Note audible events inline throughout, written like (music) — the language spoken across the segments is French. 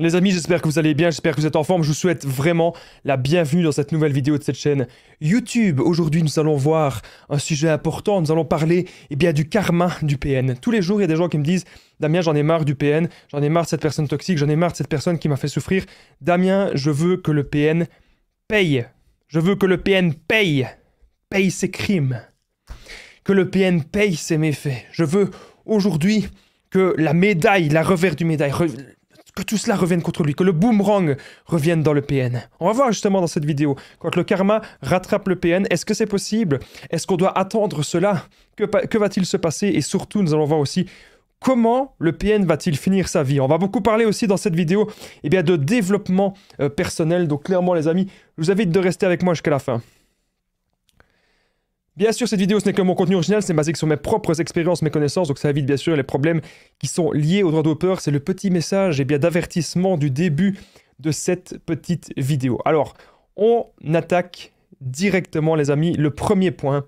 Les amis, j'espère que vous allez bien, j'espère que vous êtes en forme. Je vous souhaite vraiment la bienvenue dans cette nouvelle vidéo de cette chaîne YouTube. Aujourd'hui, nous allons voir un sujet important. Nous allons parler eh bien, du karma du PN. Tous les jours, il y a des gens qui me disent Damien, j'en ai marre du PN, j'en ai marre de cette personne toxique, j'en ai marre de cette personne qui m'a fait souffrir. Damien, je veux que le PN paye. Je veux que le PN paye. Paye ses crimes. Que le PN paye ses méfaits. Je veux aujourd'hui que la médaille, la revers du médaille, que tout cela revienne contre lui, que le boomerang revienne dans le PN. On va voir justement dans cette vidéo, quand le karma rattrape le PN, est-ce que c'est possible Est-ce qu'on doit attendre cela Que, va-t-il se passer Et surtout, nous allons voir aussi comment le PN va-t-il finir sa vie On va beaucoup parler aussi dans cette vidéo eh bien, de développement euh, personnel. Donc clairement les amis, je vous invite de rester avec moi jusqu'à la fin. Bien sûr, cette vidéo, ce n'est que mon contenu original, c'est basé sur mes propres expériences, mes connaissances, donc ça évite bien sûr les problèmes qui sont liés au droit d'auteur. C'est le petit message et eh bien d'avertissement du début de cette petite vidéo. Alors, on attaque directement, les amis, le premier point.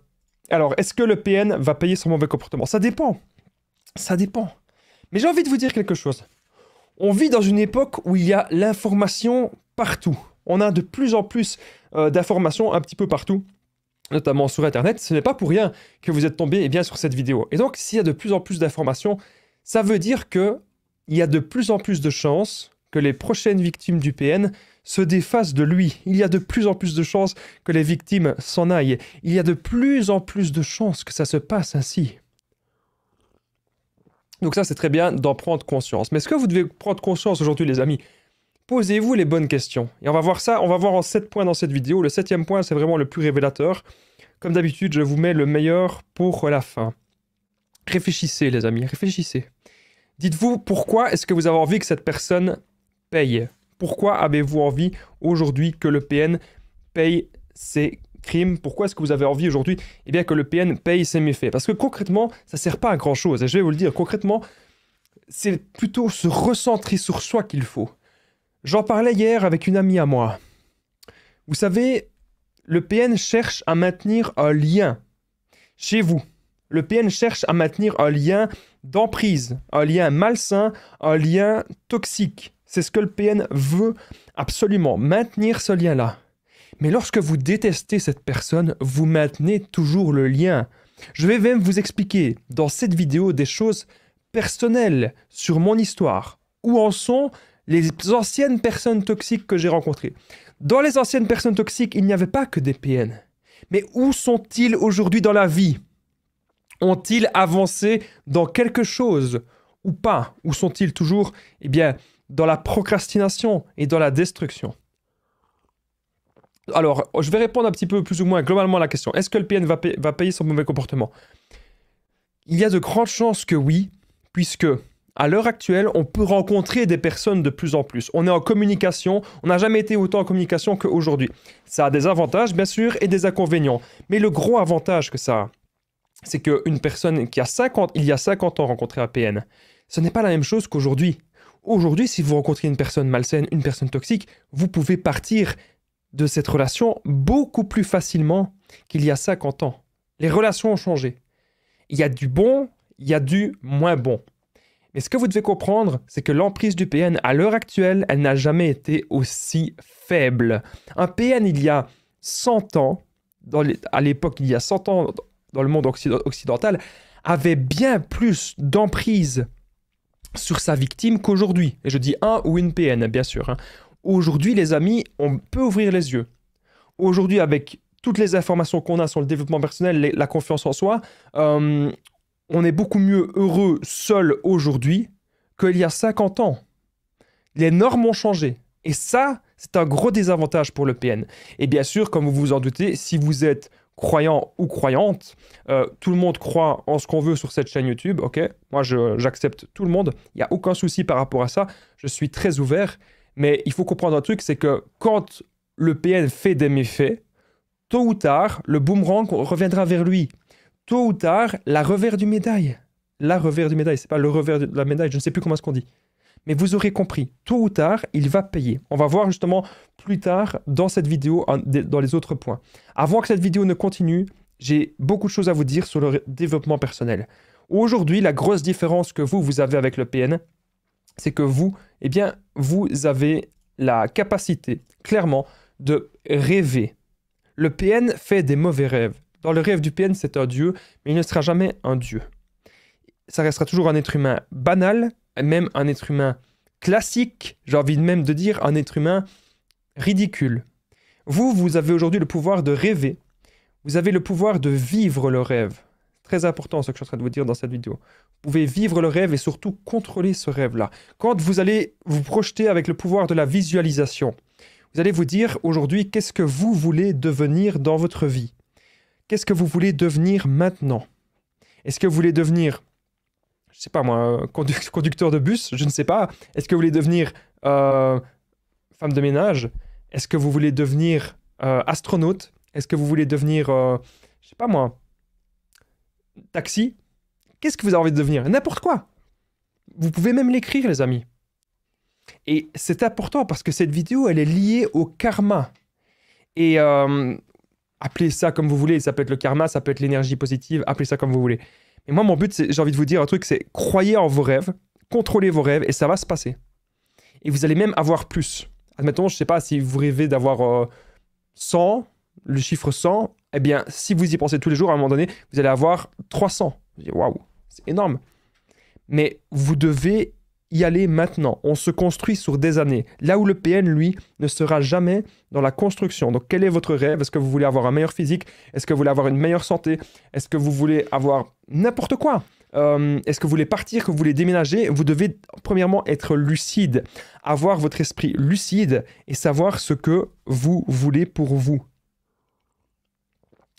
Alors, est-ce que le PN va payer son mauvais comportement Ça dépend. Ça dépend. Mais j'ai envie de vous dire quelque chose. On vit dans une époque où il y a l'information partout. On a de plus en plus euh, d'informations un petit peu partout notamment sur Internet, ce n'est pas pour rien que vous êtes tombé et eh bien, sur cette vidéo. Et donc, s'il y a de plus en plus d'informations, ça veut dire que il y a de plus en plus de chances que les prochaines victimes du PN se défassent de lui. Il y a de plus en plus de chances que les victimes s'en aillent. Il y a de plus en plus de chances que ça se passe ainsi. Donc ça, c'est très bien d'en prendre conscience. Mais est ce que vous devez prendre conscience aujourd'hui, les amis, Posez-vous les bonnes questions. Et on va voir ça, on va voir en 7 points dans cette vidéo. Le septième point, c'est vraiment le plus révélateur. Comme d'habitude, je vous mets le meilleur pour la fin. Réfléchissez, les amis, réfléchissez. Dites-vous pourquoi est-ce que vous avez envie que cette personne paye Pourquoi avez-vous envie aujourd'hui que le PN paye ses crimes Pourquoi est-ce que vous avez envie aujourd'hui eh bien, que le PN paye ses méfaits Parce que concrètement, ça ne sert pas à grand-chose. Et je vais vous le dire, concrètement, c'est plutôt se recentrer sur soi qu'il faut. J'en parlais hier avec une amie à moi. Vous savez, le PN cherche à maintenir un lien chez vous. Le PN cherche à maintenir un lien d'emprise, un lien malsain, un lien toxique. C'est ce que le PN veut absolument, maintenir ce lien-là. Mais lorsque vous détestez cette personne, vous maintenez toujours le lien. Je vais même vous expliquer dans cette vidéo des choses personnelles sur mon histoire. Où en sont les anciennes personnes toxiques que j'ai rencontrées. Dans les anciennes personnes toxiques, il n'y avait pas que des PN. Mais où sont-ils aujourd'hui dans la vie Ont-ils avancé dans quelque chose ou pas Où sont-ils toujours eh bien, dans la procrastination et dans la destruction Alors, je vais répondre un petit peu plus ou moins globalement à la question. Est-ce que le PN va, va payer son mauvais comportement Il y a de grandes chances que oui, puisque à l'heure actuelle, on peut rencontrer des personnes de plus en plus. On est en communication, on n'a jamais été autant en communication qu'aujourd'hui. Ça a des avantages, bien sûr, et des inconvénients. Mais le gros avantage que ça a, c'est qu'une personne qui a 50, il y a 50 ans rencontré à PN, ce n'est pas la même chose qu'aujourd'hui. Aujourd'hui, si vous rencontrez une personne malsaine, une personne toxique, vous pouvez partir de cette relation beaucoup plus facilement qu'il y a 50 ans. Les relations ont changé. Il y a du bon, il y a du moins bon. Et ce que vous devez comprendre, c'est que l'emprise du PN à l'heure actuelle, elle n'a jamais été aussi faible. Un PN il y a 100 ans, dans à l'époque il y a 100 ans dans le monde occidental, avait bien plus d'emprise sur sa victime qu'aujourd'hui. Et je dis un ou une PN, bien sûr. Hein. Aujourd'hui, les amis, on peut ouvrir les yeux. Aujourd'hui, avec toutes les informations qu'on a sur le développement personnel, la confiance en soi, euh, on est beaucoup mieux heureux seul aujourd'hui qu'il y a 50 ans. Les normes ont changé. Et ça, c'est un gros désavantage pour le PN. Et bien sûr, comme vous vous en doutez, si vous êtes croyant ou croyante, euh, tout le monde croit en ce qu'on veut sur cette chaîne YouTube, ok Moi, j'accepte tout le monde, il n'y a aucun souci par rapport à ça, je suis très ouvert, mais il faut comprendre un truc, c'est que quand le PN fait des méfaits, tôt ou tard, le boomerang reviendra vers lui tôt ou tard, la revers du médaille, la revers du médaille, c'est pas le revers de la médaille, je ne sais plus comment est-ce qu'on dit. Mais vous aurez compris, tôt ou tard, il va payer. On va voir justement plus tard dans cette vidéo, dans les autres points. Avant que cette vidéo ne continue, j'ai beaucoup de choses à vous dire sur le développement personnel. Aujourd'hui, la grosse différence que vous, vous avez avec le PN, c'est que vous, eh bien, vous avez la capacité, clairement, de rêver. Le PN fait des mauvais rêves. Dans le rêve du PN, c'est un dieu, mais il ne sera jamais un dieu. Ça restera toujours un être humain banal, même un être humain classique, j'ai envie même de dire un être humain ridicule. Vous, vous avez aujourd'hui le pouvoir de rêver. Vous avez le pouvoir de vivre le rêve. Très important ce que je suis en train de vous dire dans cette vidéo. Vous pouvez vivre le rêve et surtout contrôler ce rêve-là. Quand vous allez vous projeter avec le pouvoir de la visualisation, vous allez vous dire aujourd'hui qu'est-ce que vous voulez devenir dans votre vie. Qu'est-ce que vous voulez devenir maintenant Est-ce que vous voulez devenir, je sais pas moi, euh, (laughs) conducteur de bus Je ne sais pas. Est-ce que vous voulez devenir euh, femme de ménage Est-ce que vous voulez devenir euh, astronaute Est-ce que vous voulez devenir, je sais pas moi, taxi Qu'est-ce que vous avez envie de devenir N'importe quoi. Vous pouvez même l'écrire, les amis. Et c'est important parce que cette vidéo, elle est liée au karma. Et appelez ça comme vous voulez. Ça peut être le karma, ça peut être l'énergie positive, appelez ça comme vous voulez. Mais moi, mon but, j'ai envie de vous dire un truc, c'est croyez en vos rêves, contrôlez vos rêves et ça va se passer. Et vous allez même avoir plus. Admettons, je ne sais pas si vous rêvez d'avoir 100, euh, le chiffre 100, eh bien, si vous y pensez tous les jours, à un moment donné, vous allez avoir 300. Waouh, c'est énorme. Mais vous devez y aller maintenant. On se construit sur des années. Là où le PN, lui, ne sera jamais dans la construction. Donc, quel est votre rêve Est-ce que vous voulez avoir un meilleur physique Est-ce que vous voulez avoir une meilleure santé Est-ce que vous voulez avoir n'importe quoi euh, Est-ce que vous voulez partir Que vous voulez déménager Vous devez, premièrement, être lucide. Avoir votre esprit lucide et savoir ce que vous voulez pour vous.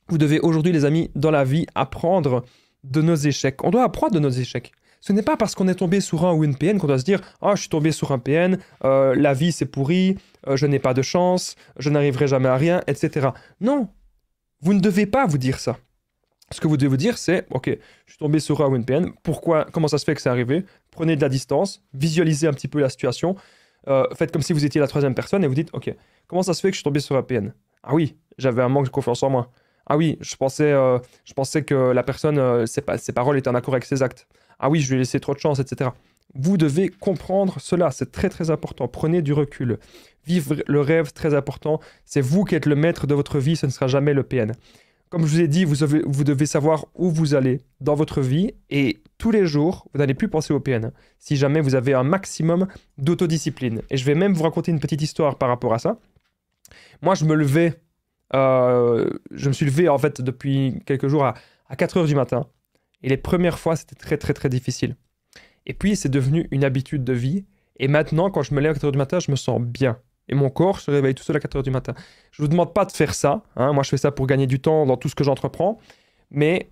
Vous devez aujourd'hui, les amis, dans la vie, apprendre de nos échecs. On doit apprendre de nos échecs. Ce n'est pas parce qu'on est tombé sur un ou une PN qu'on doit se dire Ah, je suis tombé sur un PN, euh, la vie c'est pourri, euh, je n'ai pas de chance, je n'arriverai jamais à rien, etc. Non, vous ne devez pas vous dire ça. Ce que vous devez vous dire, c'est Ok, je suis tombé sur un ou une PN, pourquoi, comment ça se fait que c'est arrivé Prenez de la distance, visualisez un petit peu la situation, euh, faites comme si vous étiez la troisième personne et vous dites Ok, comment ça se fait que je suis tombé sur un PN Ah oui, j'avais un manque de confiance en moi. Ah oui, je pensais, je pensais que la personne, ses paroles étaient en accord avec ses actes ah oui, je lui ai laissé trop de chance, etc. Vous devez comprendre cela, c'est très très important. Prenez du recul. Vivre le rêve, très important. C'est vous qui êtes le maître de votre vie, ce ne sera jamais le PN. Comme je vous ai dit, vous, devez savoir où vous allez dans votre vie et tous les jours, vous n'allez plus penser au PN hein, si jamais vous avez un maximum d'autodiscipline. Et je vais même vous raconter une petite histoire par rapport à ça. Moi, je me levais, euh, je me suis levé en fait depuis quelques jours à, à 4 heures du matin. Et les premières fois, c'était très, très, très difficile. Et puis, c'est devenu une habitude de vie. Et maintenant, quand je me lève à 4 h du matin, je me sens bien. Et mon corps se réveille tout seul à 4 h du matin. Je ne vous demande pas de faire ça. Hein. Moi, je fais ça pour gagner du temps dans tout ce que j'entreprends. Mais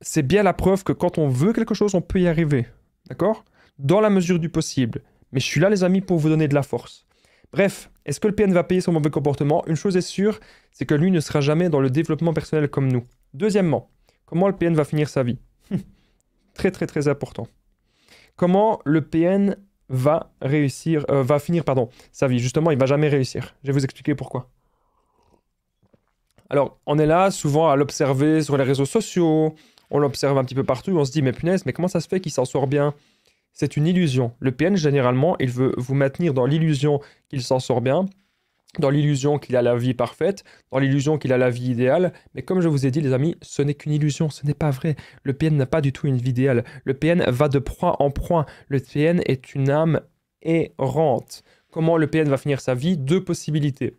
c'est bien la preuve que quand on veut quelque chose, on peut y arriver. D'accord Dans la mesure du possible. Mais je suis là, les amis, pour vous donner de la force. Bref, est-ce que le PN va payer son mauvais comportement Une chose est sûre, c'est que lui ne sera jamais dans le développement personnel comme nous. Deuxièmement, comment le PN va finir sa vie Très, très, très important. Comment le PN va réussir, euh, va finir, pardon, sa vie. Justement, il va jamais réussir. Je vais vous expliquer pourquoi. Alors, on est là souvent à l'observer sur les réseaux sociaux, on l'observe un petit peu partout, on se dit, mais punaise, mais comment ça se fait qu'il s'en sort bien C'est une illusion. Le PN, généralement, il veut vous maintenir dans l'illusion qu'il s'en sort bien, dans l'illusion qu'il a la vie parfaite, dans l'illusion qu'il a la vie idéale. Mais comme je vous ai dit, les amis, ce n'est qu'une illusion, ce n'est pas vrai. Le PN n'a pas du tout une vie idéale. Le PN va de proie en proie. Le PN est une âme errante. Comment le PN va finir sa vie Deux possibilités.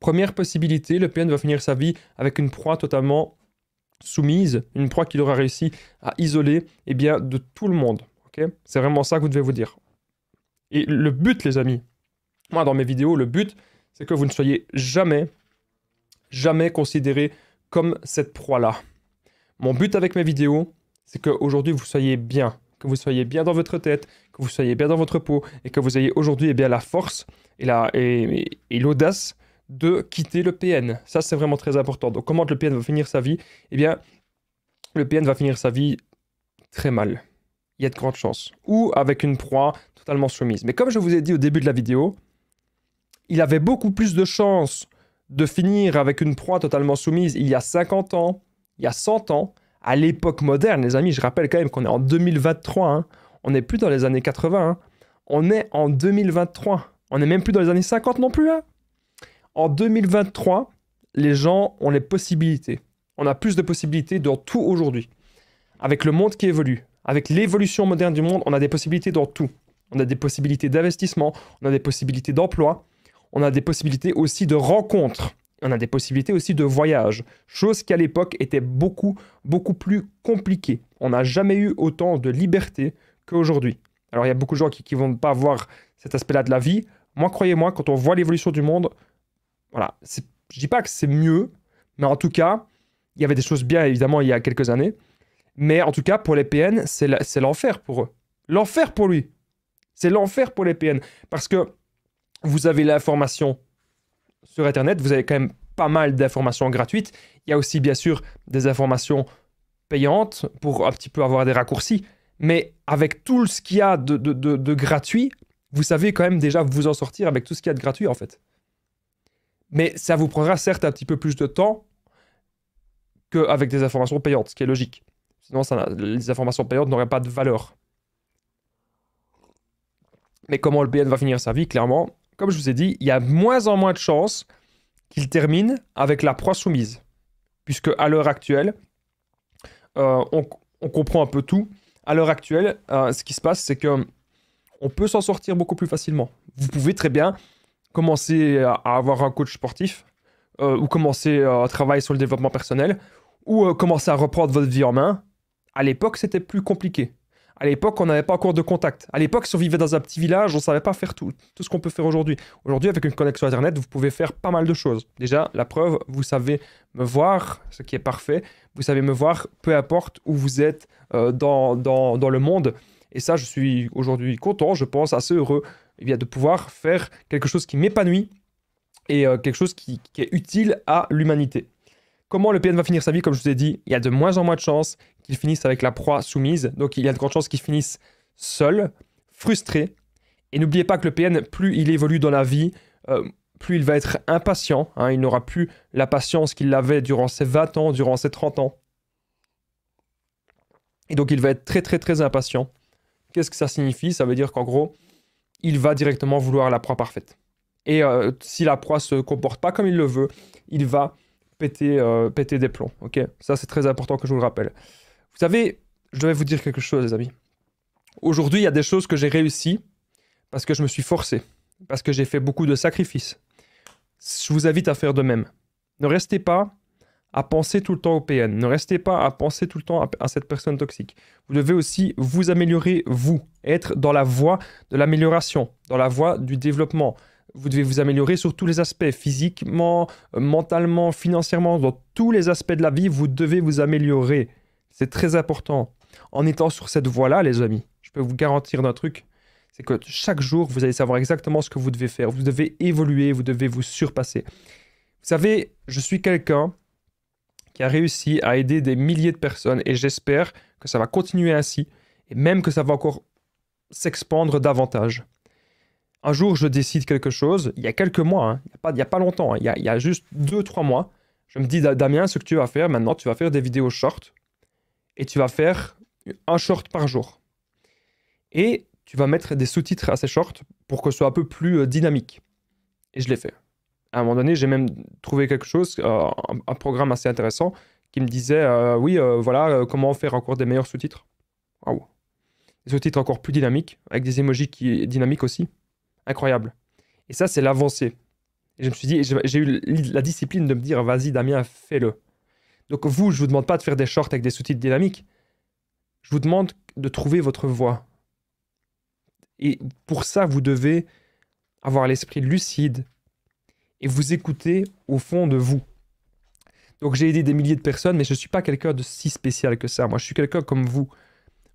Première possibilité, le PN va finir sa vie avec une proie totalement soumise, une proie qu'il aura réussi à isoler eh bien, de tout le monde. C'est vraiment ça que vous devez vous dire. Et le but, les amis, moi, dans mes vidéos, le but, c'est que vous ne soyez jamais, jamais considéré comme cette proie-là. Mon but avec mes vidéos, c'est qu'aujourd'hui, vous soyez bien, que vous soyez bien dans votre tête, que vous soyez bien dans votre peau, et que vous ayez aujourd'hui et eh bien la force et l'audace de quitter le PN. Ça, c'est vraiment très important. Donc, comment le PN va finir sa vie Eh bien, le PN va finir sa vie très mal. Il y a de grandes chances. Ou avec une proie totalement soumise. Mais comme je vous ai dit au début de la vidéo, il avait beaucoup plus de chances de finir avec une proie totalement soumise il y a 50 ans, il y a 100 ans, à l'époque moderne, les amis, je rappelle quand même qu'on est en 2023, hein. on n'est plus dans les années 80, hein. on est en 2023, on n'est même plus dans les années 50 non plus. Hein. En 2023, les gens ont les possibilités, on a plus de possibilités dans tout aujourd'hui. Avec le monde qui évolue, avec l'évolution moderne du monde, on a des possibilités dans tout. On a des possibilités d'investissement, on a des possibilités d'emploi, on a des possibilités aussi de rencontres, on a des possibilités aussi de voyages, chose qui à l'époque était beaucoup, beaucoup plus compliquée. On n'a jamais eu autant de liberté qu'aujourd'hui. Alors il y a beaucoup de gens qui ne vont pas voir cet aspect-là de la vie. Moi, croyez-moi, quand on voit l'évolution du monde, voilà, je dis pas que c'est mieux, mais en tout cas, il y avait des choses bien évidemment il y a quelques années. Mais en tout cas, pour les PN, c'est l'enfer pour eux. L'enfer pour lui. C'est l'enfer pour les PN. Parce que vous avez l'information sur Internet, vous avez quand même pas mal d'informations gratuites. Il y a aussi bien sûr des informations payantes pour un petit peu avoir des raccourcis. Mais avec tout ce qu'il y a de, gratuit, vous savez quand même déjà vous en sortir avec tout ce qu'il y a de gratuit en fait. Mais ça vous prendra certes un petit peu plus de temps qu'avec des informations payantes, ce qui est logique. Sinon, ça, les informations payantes n'auraient pas de valeur. Mais comment le BN va finir sa vie, clairement, comme je vous ai dit, il y a moins en moins de chances qu'il termine avec la proie soumise. Puisque à l'heure actuelle, euh, on, comprend un peu tout. À l'heure actuelle, euh, ce qui se passe, c'est que on peut s'en sortir beaucoup plus facilement. Vous pouvez très bien commencer à, avoir un coach sportif, euh, ou commencer à travailler sur le développement personnel, ou commencer à reprendre votre vie en main. À l'époque, c'était plus compliqué. À l'époque, on n'avait pas encore de contact. À l'époque, si on vivait dans un petit village, on ne savait pas faire tout, tout ce qu'on peut faire aujourd'hui. Aujourd'hui, avec une connexion Internet, vous pouvez faire pas mal de choses. Déjà, la preuve, vous savez me voir, ce qui est parfait. Vous savez me voir, peu importe où vous êtes euh, dans, dans, dans le monde. Et ça, je suis aujourd'hui content, je pense, assez heureux eh de pouvoir faire quelque chose qui m'épanouit et euh, quelque chose qui, qui est utile à l'humanité. Comment le PN va finir sa vie Comme je vous ai dit, il y a de moins en moins de chances qu'il finisse avec la proie soumise. Donc il y a de grandes chances qu'il finisse seul, frustré. Et n'oubliez pas que le PN, plus il évolue dans la vie, euh, plus il va être impatient. Hein. il n'aura plus la patience qu'il avait durant ses 20 ans, durant ses 30 ans. Et donc il va être très très très impatient. Qu'est-ce que ça signifie Ça veut dire qu'en gros, il va directement vouloir la proie parfaite. Et euh, si la proie se comporte pas comme il le veut, il va péter, euh, péter des plombs. Ok, ça c'est très important que je vous le rappelle. Vous savez, je devais vous dire quelque chose, les amis. Aujourd'hui, il y a des choses que j'ai réussi parce que je me suis forcé, parce que j'ai fait beaucoup de sacrifices. Je vous invite à faire de même. Ne restez pas à penser tout le temps au PN. Ne restez pas à penser tout le temps à, à cette personne toxique. Vous devez aussi vous améliorer, vous, être dans la voie de l'amélioration, dans la voie du développement, vous devez vous améliorer sur tous les aspects, physiquement, euh, mentalement, financièrement, dans tous les aspects de la vie, vous devez vous améliorer. C'est très important. En étant sur cette voie-là, les amis, je peux vous garantir d'un truc, c'est que chaque jour, vous allez savoir exactement ce que vous devez faire. Vous devez évoluer, vous devez vous surpasser. Vous savez, je suis quelqu'un qui a réussi à aider des milliers de personnes et j'espère que ça va continuer ainsi et même que ça va encore s'expandre davantage un jour, je décide quelque chose, il y a quelques mois, hein, il n'y a, pas longtemps, hein, il, y a, il, y a, juste deux, trois mois, je me dis, Damien, ce que tu vas faire maintenant, tu vas faire des vidéos short, et tu vas faire un short par jour. Et tu vas mettre des sous-titres à ces shorts pour que ce soit un peu plus euh, dynamique. Et je l'ai fait. À un moment donné, j'ai même trouvé quelque chose, euh, un, programme assez intéressant, qui me disait, euh, oui, voilà, comment faire encore des meilleurs sous-titres. Waouh. Des sous-titres encore plus dynamiques, avec des emojis qui dynamiques aussi incroyable. Et ça, c'est l'avancée. Et je me suis dit, j'ai eu la discipline de me dire, vas-y Damien, fais-le. Donc vous, je ne vous demande pas de faire des shorts avec des sous-titres dynamiques. Je vous demande de trouver votre voie. Et pour ça, vous devez avoir l'esprit lucide et vous écouter au fond de vous. Donc j'ai aidé des milliers de personnes, mais je ne suis pas quelqu'un de si spécial que ça. Moi, je suis quelqu'un comme vous.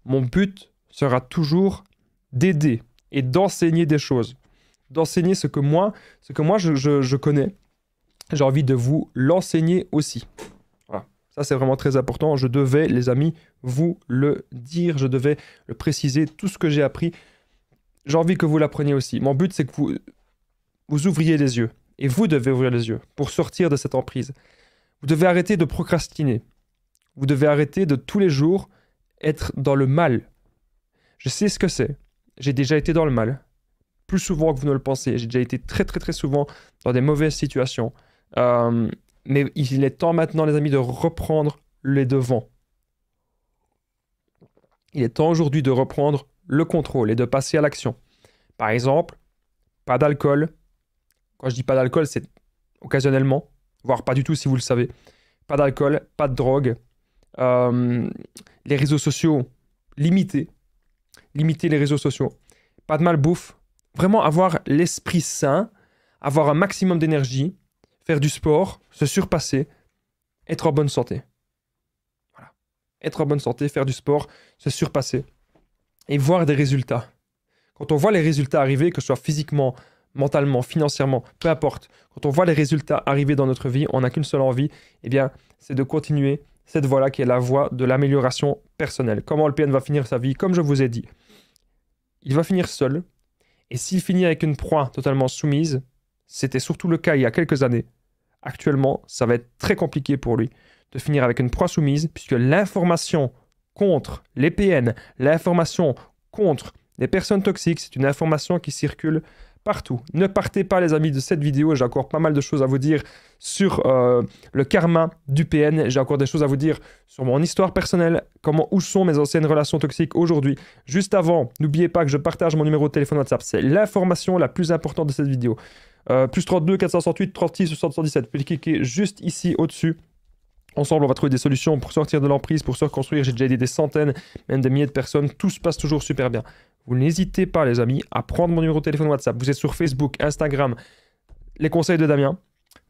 Mon but sera toujours d'aider et d'enseigner des choses. D'enseigner ce que moi, ce que moi je, connais. J'ai envie de vous l'enseigner aussi. Voilà. Ça, c'est vraiment très important. Je devais, les amis, vous le dire. Je devais le préciser. Tout ce que j'ai appris, j'ai envie que vous l'appreniez aussi. Mon but, c'est que vous, vous ouvriez les yeux. Et vous devez ouvrir les yeux pour sortir de cette emprise. Vous devez arrêter de procrastiner. Vous devez arrêter de tous les jours être dans le mal. Je sais ce que c'est j'ai déjà été dans le mal, plus souvent que vous ne le pensez. J'ai déjà été très très très souvent dans des mauvaises situations. Euh, mais il est temps maintenant, les amis, de reprendre les devants. Il est temps aujourd'hui de reprendre le contrôle et de passer à l'action. Par exemple, pas d'alcool. Quand je dis pas d'alcool, c'est occasionnellement, voire pas du tout si vous le savez. Pas d'alcool, pas de drogue. Euh, les réseaux sociaux limités limiter les réseaux sociaux, pas de mal bouffe. vraiment avoir l'esprit sain, avoir un maximum d'énergie, faire du sport, se surpasser, être en bonne santé. Voilà. Être en bonne santé, faire du sport, se surpasser et voir des résultats. Quand on voit les résultats arriver, que ce soit physiquement, mentalement, financièrement, peu importe, quand on voit les résultats arriver dans notre vie, on n'a qu'une seule envie, eh bien, c'est de continuer cette voie-là qui est la voie de l'amélioration personnelle. Comment le PN va finir sa vie, comme je vous ai dit il va finir seul. Et s'il finit avec une proie totalement soumise, c'était surtout le cas il y a quelques années. Actuellement, ça va être très compliqué pour lui de finir avec une proie soumise, puisque l'information contre les PN, l'information contre les personnes toxiques, c'est une information qui circule partout. Ne partez pas, les amis, de cette vidéo. J'ai encore pas mal de choses à vous dire sur euh, le karma du PN. J'ai encore des choses à vous dire sur mon histoire personnelle, comment où sont mes anciennes relations toxiques aujourd'hui. Juste avant, n'oubliez pas que je partage mon numéro de téléphone WhatsApp. C'est l'information la plus importante de cette vidéo. Euh, plus 32 468 36 77. Vous cliquer juste ici au-dessus. Ensemble, on va trouver des solutions pour sortir de l'emprise, pour se reconstruire. J'ai déjà aidé des centaines, même des milliers de personnes. Tout se passe toujours super bien. Vous n'hésitez pas, les amis, à prendre mon numéro de téléphone WhatsApp. Vous êtes sur Facebook, Instagram, les conseils de Damien.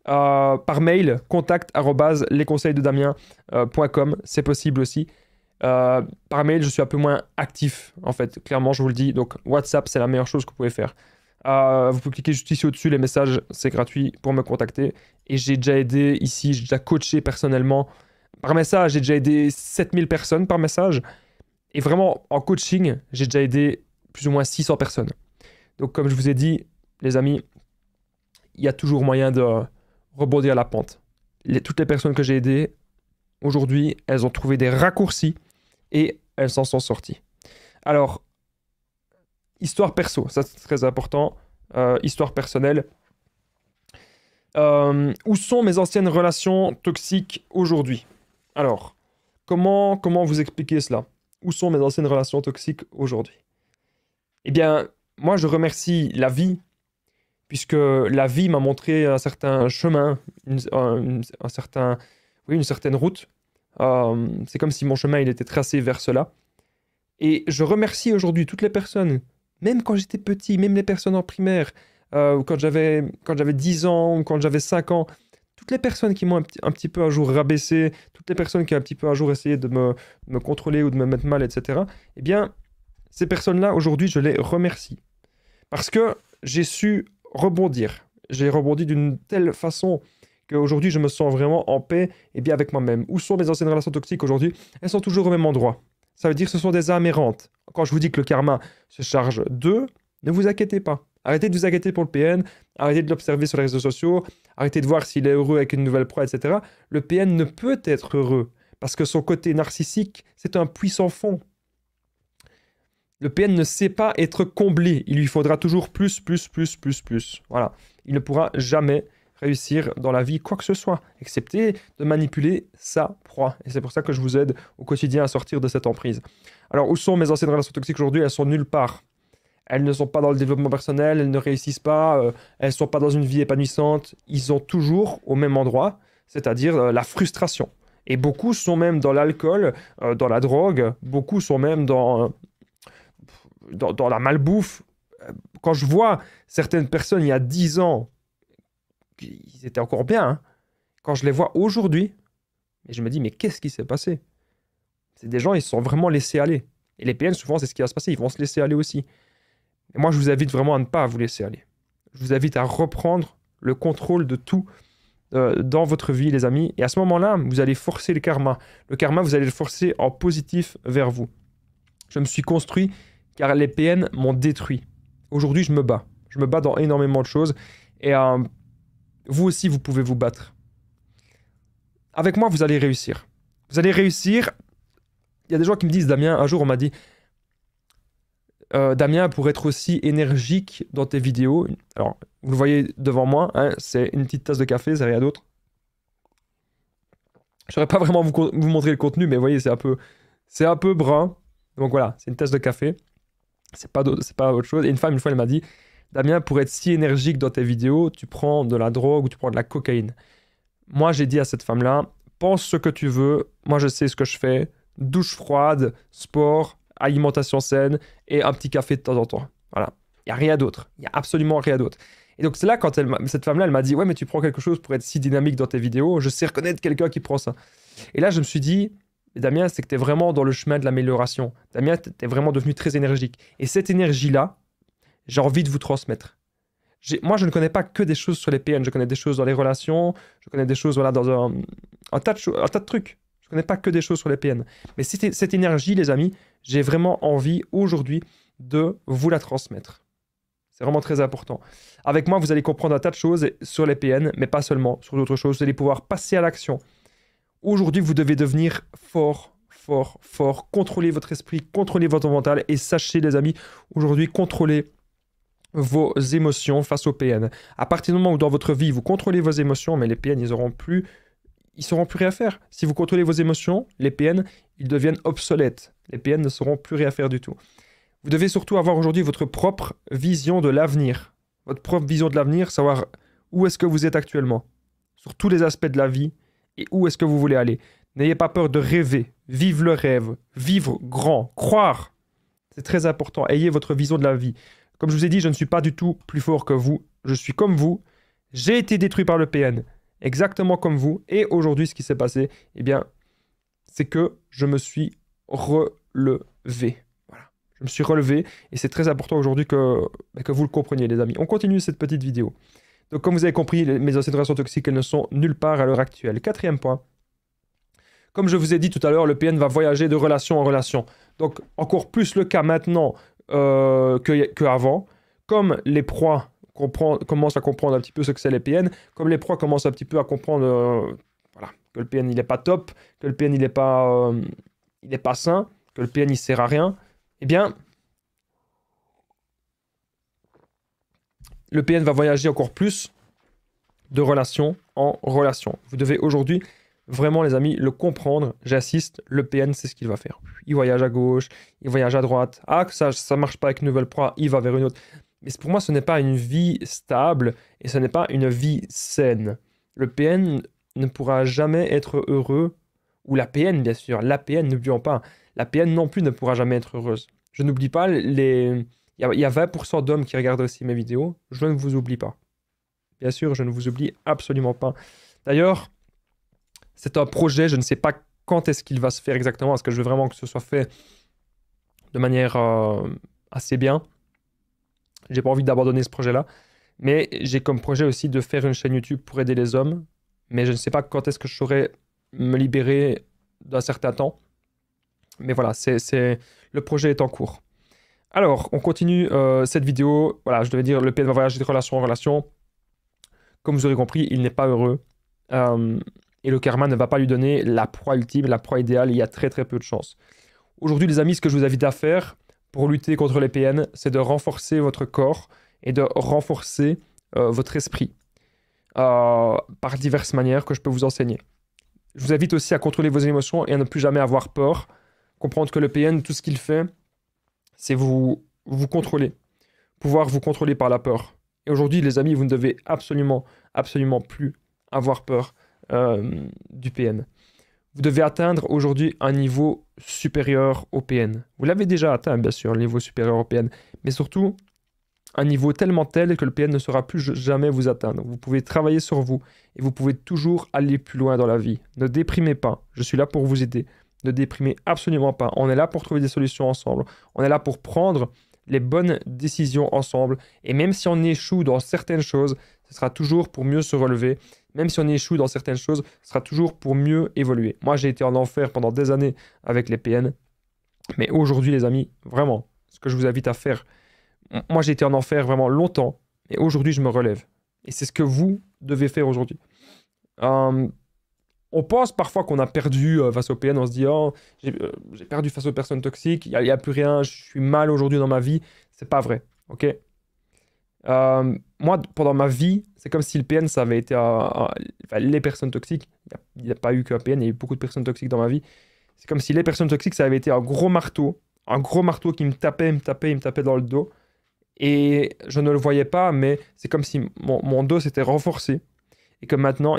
Euh, par mail, contact lesconseilsdedamien.com, euh, c'est possible aussi. Euh, par mail, je suis un peu moins actif, en fait, clairement, je vous le dis. Donc, WhatsApp, c'est la meilleure chose que vous pouvez faire. vous pouvez cliquer juste ici au-dessus, les messages, c'est gratuit pour me contacter. Et j'ai déjà aidé ici, j'ai déjà coaché personnellement par message, j'ai déjà aidé 7000 personnes par message. Et vraiment, en coaching, j'ai déjà aidé plus ou moins 600 personnes. Donc comme je vous ai dit, les amis, il y a toujours moyen de rebondir à la pente. toutes les personnes que j'ai aidées, aujourd'hui, elles ont trouvé des raccourcis et elles s'en sont sorties. Alors, histoire perso, ça c'est très important, euh, histoire personnelle. Euh, où sont mes anciennes relations toxiques aujourd'hui Alors, comment, comment vous expliquer cela Où sont mes anciennes relations toxiques aujourd'hui eh bien, moi, je remercie la vie, puisque la vie m'a montré un certain chemin, une, un, certain, oui, une certaine route. Euh, c'est comme si mon chemin il était tracé vers cela. Et je remercie aujourd'hui toutes les personnes, même quand j'étais petit, même les personnes en primaire, euh, ou quand j'avais, quand j'avais 10 ans, ou quand j'avais 5 ans, toutes les personnes qui m'ont un, petit peu un jour rabaissé, toutes les personnes qui ont un petit peu un jour essayé de me contrôler ou de me mettre mal, etc., eh bien, ces personnes-là, aujourd'hui, je les remercie. Parce que j'ai su rebondir. J'ai rebondi d'une telle façon qu'aujourd'hui, je me sens vraiment en paix et bien avec moi-même. Où sont mes anciennes relations toxiques aujourd'hui Elles sont toujours au même endroit. Ça veut dire que ce sont des âmes errantes. Quand je vous dis que le karma se charge d'eux, ne vous inquiétez pas. Arrêtez de vous inquiéter pour le PN, arrêtez de l'observer sur les réseaux sociaux, arrêtez de voir s'il est heureux avec une nouvelle proie, etc. Le PN ne peut être heureux parce que son côté narcissique, c'est un puissant fond. Le PN ne sait pas être comblé. Il lui faudra toujours plus, plus, plus, plus, plus. Voilà. Il ne pourra jamais réussir dans la vie quoi que ce soit, excepté de manipuler sa proie. Et c'est pour ça que je vous aide au quotidien à sortir de cette emprise. Alors, où sont mes anciennes relations toxiques aujourd'hui Elles sont nulle part. Elles ne sont pas dans le développement personnel, elles ne réussissent pas, euh, elles ne sont pas dans une vie épanouissante. Ils ont toujours au même endroit, c'est-à-dire euh, la frustration. Et beaucoup sont même dans l'alcool, euh, dans la drogue, beaucoup sont même dans dans, la malbouffe, euh, quand je vois certaines personnes il y a 10 ans, ils étaient encore bien. Hein, quand je les vois aujourd'hui, je me dis, mais qu'est-ce qui s'est passé C'est des gens, ils se sont vraiment laissés aller. Et les PN, souvent, c'est ce qui va se passer. Ils vont se laisser aller aussi. mais moi, je vous invite vraiment à ne pas vous laisser aller. Je vous invite à reprendre le contrôle de tout euh, dans votre vie, les amis. Et à ce moment-là, vous allez forcer le karma. Le karma, vous allez le forcer en positif vers vous. Je me suis construit car les PN m'ont détruit. Aujourd'hui, je me bats. Je me bats dans énormément de choses. Et euh, vous aussi, vous pouvez vous battre. Avec moi, vous allez réussir. Vous allez réussir. Il y a des gens qui me disent, Damien, un jour, on m'a dit, euh, Damien, pour être aussi énergique dans tes vidéos, alors, vous le voyez devant moi, hein, c'est une petite tasse de café, c'est rien d'autre. Je ne saurais pas vraiment vous, montrer le contenu, mais vous voyez, c'est un c'est un peu brun. Donc voilà, c'est une tasse de café. C'est pas, pas autre chose. Et une femme, une fois, elle m'a dit Damien, pour être si énergique dans tes vidéos, tu prends de la drogue ou tu prends de la cocaïne. Moi, j'ai dit à cette femme-là Pense ce que tu veux, moi, je sais ce que je fais. Douche froide, sport, alimentation saine et un petit café de temps en temps. Voilà. Il n'y a rien d'autre. Il n'y a absolument rien d'autre. Et donc, c'est là, quand elle, cette femme-là, elle m'a dit Ouais, mais tu prends quelque chose pour être si dynamique dans tes vidéos, je sais reconnaître quelqu'un qui prend ça. Et là, je me suis dit Damien, c'est que tu es vraiment dans le chemin de l'amélioration. Damien, tu es vraiment devenu très énergique. Et cette énergie-là, j'ai envie de vous transmettre. Moi, je ne connais pas que des choses sur les PN. Je connais des choses dans les relations. Je connais des choses voilà, dans un, tas, un tas de trucs. Je ne connais pas que des choses sur les PN. Mais cette énergie, les amis, j'ai vraiment envie aujourd'hui de vous la transmettre. C'est vraiment très important. Avec moi, vous allez comprendre un tas de choses sur les PN, mais pas seulement, sur d'autres choses. Vous allez pouvoir passer à l'action. Aujourd'hui, vous devez devenir fort, fort, fort. Contrôlez votre esprit, contrôlez votre mental et sachez, les amis, aujourd'hui, contrôlez vos émotions face aux PN. À partir du moment où dans votre vie, vous contrôlez vos émotions, mais les PN, ils auront plus... Ils sauront plus rien à faire. Si vous contrôlez vos émotions, les PN, ils deviennent obsolètes. Les PN ne seront plus rien à faire du tout. Vous devez surtout avoir aujourd'hui votre propre vision de l'avenir. Votre propre vision de l'avenir, savoir où est-ce que vous êtes actuellement. Sur tous les aspects de la vie, et où est-ce que vous voulez aller. N'ayez pas peur de rêver, vive le rêve, vivre grand, croire. C'est très important, ayez votre vision de la vie. Comme je vous ai dit, je ne suis pas du tout plus fort que vous, je suis comme vous, j'ai été détruit par le PN, exactement comme vous, et aujourd'hui ce qui s'est passé, eh bien, c'est que je me suis relevé. Voilà. Je me suis relevé et c'est très important aujourd'hui que, ben, que vous le compreniez les amis. On continue cette petite vidéo. Donc, comme vous avez compris, les, mes toxiques, elles ne sont nulle part à l'heure actuelle. Quatrième point. Comme je vous ai dit tout à l'heure, le PN va voyager de relation en relation. Donc, encore plus le cas maintenant euh, que qu'avant. comme les proies commencent à comprendre un petit peu ce que c'est les PN, comme les proies commencent un petit peu à comprendre euh, voilà, que le PN il n'est pas top, que le PN il n'est pas, euh, il pas sain, que le PN il sert à rien, eh bien, le PN va voyager encore plus de relation en relation. Vous devez aujourd'hui vraiment, les amis, le comprendre. J'assiste, le PN, c'est ce qu'il va faire. Il voyage à gauche, il voyage à droite. Ah, que ça ne marche pas avec une nouvelle proie, il va vers une autre. Mais pour moi, ce n'est pas une vie stable et ce n'est pas une vie saine. Le PN ne pourra jamais être heureux, ou la PN, bien sûr, la PN, n'oublions pas, la PN non plus ne pourra jamais être heureuse. Je n'oublie pas les, il y, a 20% d'hommes qui regardent aussi mes vidéos. Je ne vous oublie pas. Bien sûr, je ne vous oublie absolument pas. D'ailleurs, c'est un projet, je ne sais pas quand est-ce qu'il va se faire exactement, parce que je veux vraiment que ce soit fait de manière euh, assez bien. J'ai pas envie d'abandonner ce projet-là. Mais j'ai comme projet aussi de faire une chaîne YouTube pour aider les hommes. Mais je ne sais pas quand est-ce que je saurais me libérer d'un certain temps. Mais voilà, c'est le projet est en cours. Alors, on continue euh, cette vidéo. Voilà, je devais dire, le PN va voyager de relation en relation. Comme vous aurez compris, il n'est pas heureux. Euh, et le karma ne va pas lui donner la proie ultime, la proie idéale. Il y a très très peu de chances. Aujourd'hui, les amis, ce que je vous invite à faire pour lutter contre les PN, c'est de renforcer votre corps et de renforcer euh, votre esprit par diverses manières que je peux vous enseigner. Je vous invite aussi à contrôler vos émotions et à ne plus jamais avoir peur. Comprendre que le PN, tout ce qu'il fait, c'est vous vous contrôler, pouvoir vous contrôler par la peur. Et aujourd'hui, les amis, vous ne devez absolument, absolument plus avoir peur euh, du PN. Vous devez atteindre aujourd'hui un niveau supérieur au PN. Vous l'avez déjà atteint, bien sûr, le niveau supérieur au PN, mais surtout un niveau tellement tel que le PN ne saura plus jamais vous atteindre. Vous pouvez travailler sur vous et vous pouvez toujours aller plus loin dans la vie. Ne déprimez pas, je suis là pour vous aider. Ne déprimez absolument pas. On est là pour trouver des solutions ensemble. On est là pour prendre les bonnes décisions ensemble. Et même si on échoue dans certaines choses, ce sera toujours pour mieux se relever. Même si on échoue dans certaines choses, ce sera toujours pour mieux évoluer. Moi, j'ai été en enfer pendant des années avec les PN. Mais aujourd'hui, les amis, vraiment, ce que je vous invite à faire, moi, j'ai été en enfer vraiment longtemps. Et aujourd'hui, je me relève. Et c'est ce que vous devez faire aujourd'hui. Hum, on pense parfois qu'on a perdu euh, face au PN, en se disant « oh, euh, j'ai perdu face aux personnes toxiques, il n'y a, plus rien, je suis mal aujourd'hui dans ma vie. C'est pas vrai, ok euh, Moi, pendant ma vie, c'est comme si le PN, ça avait été enfin, les personnes toxiques. Il n'y a, pas eu qu'un PN, il y a eu beaucoup de personnes toxiques dans ma vie. C'est comme si les personnes toxiques, ça avait été un gros marteau, un gros marteau qui me tapait, me tapait, me tapait dans le dos. Et je ne le voyais pas, mais c'est comme si mon dos s'était renforcé et que maintenant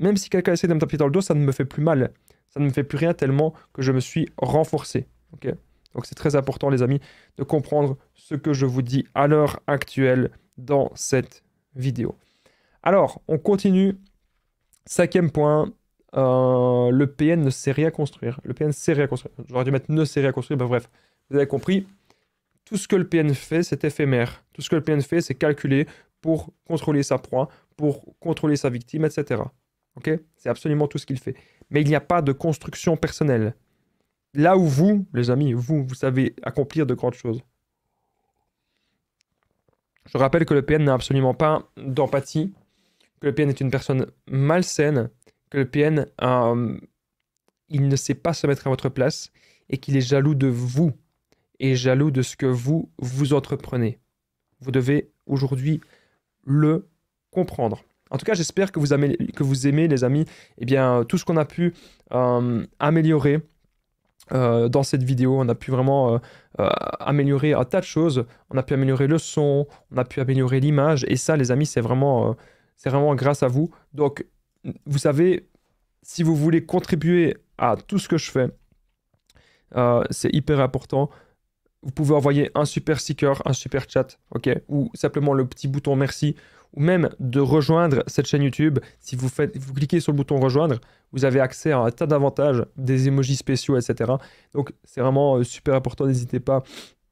même si quelqu'un essaie de me taper dans le dos, ça ne me fait plus mal. Ça ne me fait plus rien tellement que je me suis renforcé. Donc c'est très important, les amis, de comprendre ce que je vous dis à l'heure actuelle dans cette vidéo. Alors, on continue. Cinquième point, euh, le PN ne sait rien construire. Le PN sait rien construire. J'aurais dû mettre ne sait rien construire, mais bref, vous avez compris. Tout ce que le PN fait, c'est éphémère. Tout ce que le PN fait, c'est calculer pour contrôler sa proie, pour contrôler sa victime, etc. C'est absolument tout ce qu'il fait. Mais il n'y a pas de construction personnelle. Là où vous, les amis, vous, vous savez accomplir de grandes choses. Je rappelle que le PN n'a absolument pas d'empathie, que le PN est une personne malsaine, que le PN, euh, il ne sait pas se mettre à votre place et qu'il est jaloux de vous et jaloux de ce que vous vous entreprenez. Vous devez aujourd'hui le comprendre. En tout cas, j'espère que, vous aimez, que vous aimez, les amis, eh bien, tout ce qu'on a pu euh, améliorer. Euh, dans cette vidéo, on a pu vraiment euh, améliorer un tas de choses. On a pu améliorer le son, on a pu améliorer l'image. Et ça, les amis, c'est vraiment, vraiment grâce à vous. Donc, vous savez, si vous voulez contribuer à tout ce que je fais, c'est hyper important. Vous pouvez envoyer un super sticker, un super chat, ok, ou simplement le petit bouton merci ou même de rejoindre cette chaîne YouTube. Si vous, faites, vous cliquez sur le bouton rejoindre, vous avez accès à un tas d'avantages, des émojis spéciaux, etc. Donc c'est vraiment euh, super important, n'hésitez pas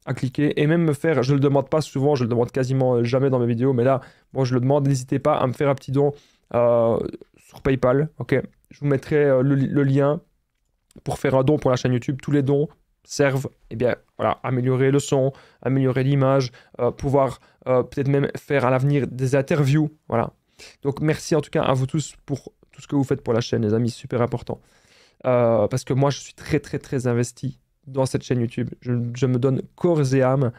à cliquer et même me faire, je le demande pas souvent, je le demande quasiment euh, jamais dans mes vidéos, mais là, bon, je le demande, n'hésitez pas à me faire un petit don euh, sur PayPal, ok Je vous mettrai le lien pour faire un don pour la chaîne YouTube. Tous les dons servent et eh bien, voilà, améliorer le son, améliorer l'image, euh, pouvoir euh, peut-être même faire à l'avenir des interviews. Voilà. Donc merci en tout cas à vous tous pour tout ce que vous faites pour la chaîne, les amis, super important. Euh, parce que moi, je suis très très très investi dans cette chaîne YouTube. Je, je me donne corps et âme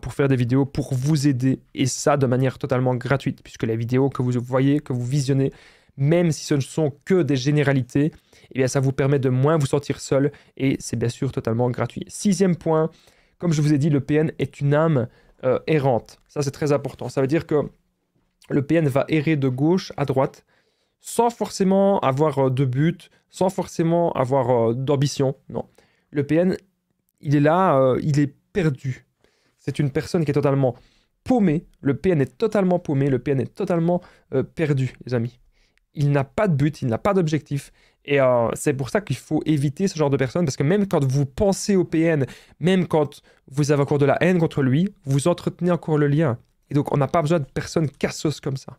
pour faire des vidéos, pour vous aider, et ça de manière totalement gratuite, puisque les vidéos que vous voyez, que vous visionnez, même si ce ne sont que des généralités, eh bien, ça vous permet de moins vous sentir seul et c'est bien sûr totalement gratuit. Sixième point, comme je vous ai dit, le PN est une âme euh, errante. Ça, c'est très important. Ça veut dire que le PN va errer de gauche à droite sans forcément avoir euh, de but, sans forcément avoir euh, d'ambition. Non. Le PN, il est là, il est perdu. C'est une personne qui est totalement paumée. Le PN est totalement paumé. Le PN est totalement perdu, les amis il n'a pas de but, il n'a pas d'objectif. Et euh, c'est pour ça qu'il faut éviter ce genre de personnes, parce que même quand vous pensez au PN, même quand vous avez encore de la haine contre lui, vous entretenez encore le lien. Et donc, on n'a pas besoin de personnes casseuses comme ça.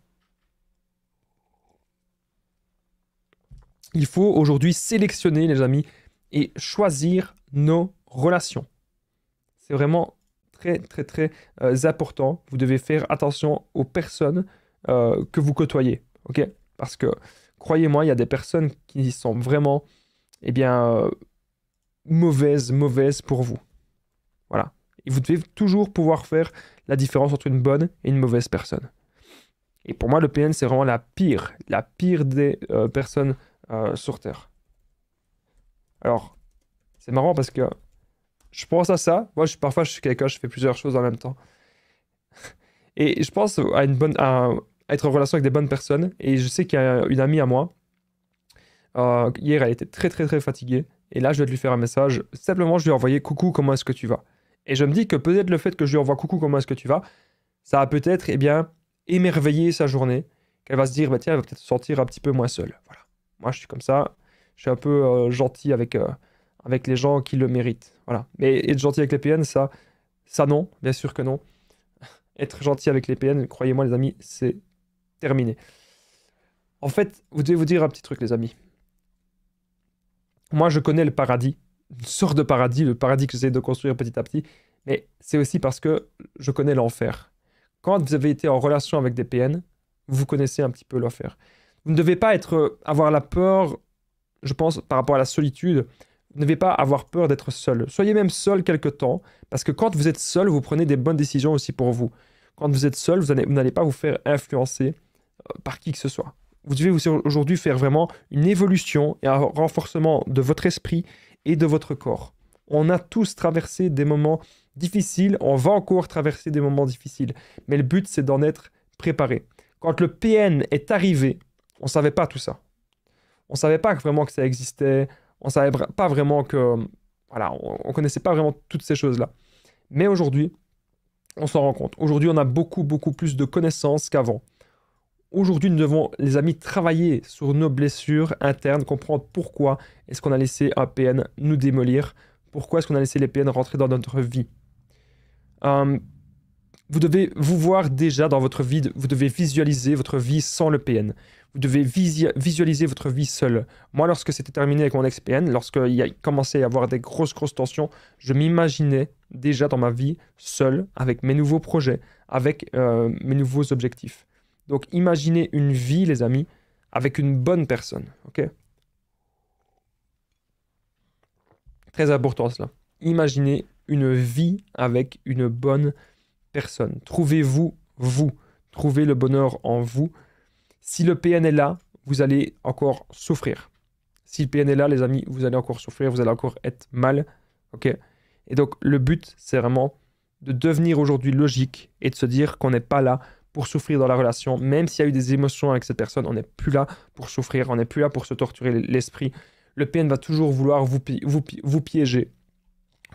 Il faut aujourd'hui sélectionner, les amis, et choisir nos relations. C'est vraiment très, très, très euh, important. Vous devez faire attention aux personnes euh, que vous côtoyez. ok parce que, croyez-moi, il y a des personnes qui sont vraiment, eh bien, euh, mauvaises, mauvaises pour vous. Voilà. Et vous devez toujours pouvoir faire la différence entre une bonne et une mauvaise personne. Et pour moi, le PN, c'est vraiment la pire, la pire des euh, personnes euh, sur Terre. Alors, c'est marrant parce que je pense à ça. Moi, je, parfois, je suis quelqu'un, je fais plusieurs choses en même temps. Et je pense à une bonne, être en relation avec des bonnes personnes. Et je sais qu'il y a une amie à moi. Euh, hier, elle était très très très fatiguée. Et là, je vais lui faire un message. Simplement, je lui ai envoyé coucou, comment est-ce que tu vas Et je me dis que peut-être le fait que je lui envoie coucou, comment est-ce que tu vas, ça a peut-être eh bien émerveillé sa journée. Qu'elle va se dire, bah, tiens, elle va peut-être se sentir un petit peu moins seule. Voilà. Moi, je suis comme ça. Je suis un peu euh, gentil avec, euh, avec les gens qui le méritent. Voilà. Mais être gentil avec les PN, ça, ça non, bien sûr que non. (laughs) Être gentil avec les PN, croyez-moi, les amis, c'est terminé. En fait, vous devez vous dire un petit truc, les amis. Moi, je connais le paradis, une sorte de paradis, le paradis que j'essaie de construire petit à petit, mais c'est aussi parce que je connais l'enfer. Quand vous avez été en relation avec des PN, vous connaissez un petit peu l'enfer. Vous ne devez pas être, euh, avoir la peur, je pense, par rapport à la solitude, vous ne devez pas avoir peur d'être seul. Soyez même seul quelque temps, parce que quand vous êtes seul, vous prenez des bonnes décisions aussi pour vous. Quand vous êtes seul, vous n'allez pas vous faire influencer euh, par qui que ce soit. Vous devez aujourd'hui faire vraiment une évolution et un renforcement de votre esprit et de votre corps. On a tous traversé des moments difficiles, on va encore traverser des moments difficiles, mais le but c'est d'en être préparé. Quand le PN est arrivé, on ne savait pas tout ça. On ne savait pas vraiment que ça existait, on ne savait pas vraiment que... Voilà, on ne connaissait pas vraiment toutes ces choses-là. Mais aujourd'hui, on s'en rend compte. Aujourd'hui, on a beaucoup, beaucoup plus de connaissances qu'avant. Aujourd'hui, nous devons, les amis, travailler sur nos blessures internes, comprendre pourquoi est-ce qu'on a laissé un PN nous démolir, pourquoi est-ce qu'on a laissé les PN rentrer dans notre vie. Hum, vous devez vous voir déjà dans votre vie, vous devez visualiser votre vie sans le PN. Vous devez visualiser votre vie seul. Moi, lorsque c'était terminé avec mon ex-PN, lorsqu'il commençait à y avoir des grosses, grosses tensions, je m'imaginais déjà dans ma vie seul, avec mes nouveaux projets, avec euh, mes nouveaux objectifs. Donc imaginez une vie, les amis, avec une bonne personne. ok Très important cela. Imaginez une vie avec une bonne personne. Trouvez-vous vous. Trouvez le bonheur en vous. Si le PN est là, vous allez encore souffrir. Si le PN est là, les amis, vous allez encore souffrir, vous allez encore être mal. ok Et donc, le but, c'est vraiment de devenir aujourd'hui logique et de se dire qu'on n'est pas là pour souffrir dans la relation, même s'il y a eu des émotions avec cette personne, on n'est plus là pour souffrir, on n'est plus là pour se torturer l'esprit. Le PN va toujours vouloir vous, piéger.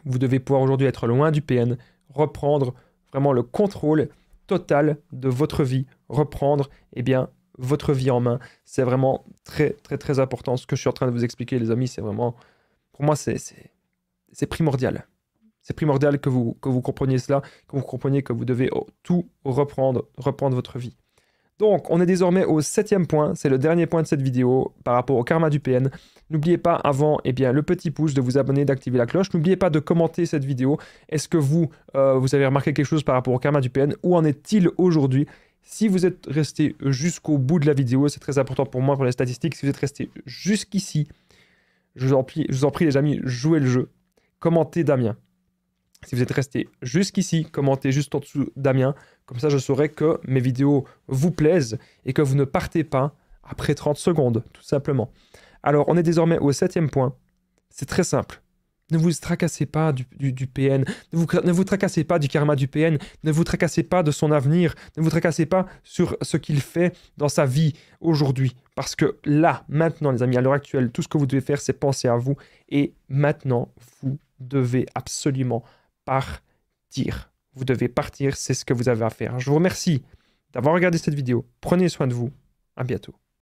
Vous devez pouvoir aujourd'hui être loin du PN, reprendre vraiment le contrôle total de votre vie, reprendre eh bien, votre vie en main. C'est vraiment très, très, très important. Ce que je suis en train de vous expliquer, les amis, c'est vraiment, pour moi, c'est primordial. C'est primordial que vous, que vous compreniez cela, que vous compreniez que vous devez tout reprendre, reprendre votre vie. Donc, on est désormais au septième point, c'est le dernier point de cette vidéo par rapport au karma du PN. N'oubliez pas avant eh bien, le petit pouce, de vous abonner, d'activer la cloche. N'oubliez pas de commenter cette vidéo. Est-ce que vous, euh, vous avez remarqué quelque chose par rapport au karma du PN Où en est-il aujourd'hui Si vous êtes resté jusqu'au bout de la vidéo, c'est très important pour moi, pour les statistiques, si vous êtes resté jusqu'ici, je vous en prie, je vous en prie les amis, jouez le jeu. Commentez Damien. Si vous êtes resté jusqu'ici, commentez juste en dessous Damien. Comme ça, je saurai que mes vidéos vous plaisent et que vous ne partez pas après 30 secondes, tout simplement. Alors, on est désormais au septième point. C'est très simple. Ne vous tracassez pas du, PN, vous, ne vous, tracassez pas du karma du PN, ne vous tracassez pas de son avenir, ne vous tracassez pas sur ce qu'il fait dans sa vie aujourd'hui. Parce que là, maintenant, les amis, à l'heure actuelle, tout ce que vous devez faire, c'est penser à vous. Et maintenant, vous devez absolument partir. Vous devez partir, c'est ce que vous avez à faire. Je vous remercie d'avoir regardé cette vidéo. Prenez soin de vous. À bientôt.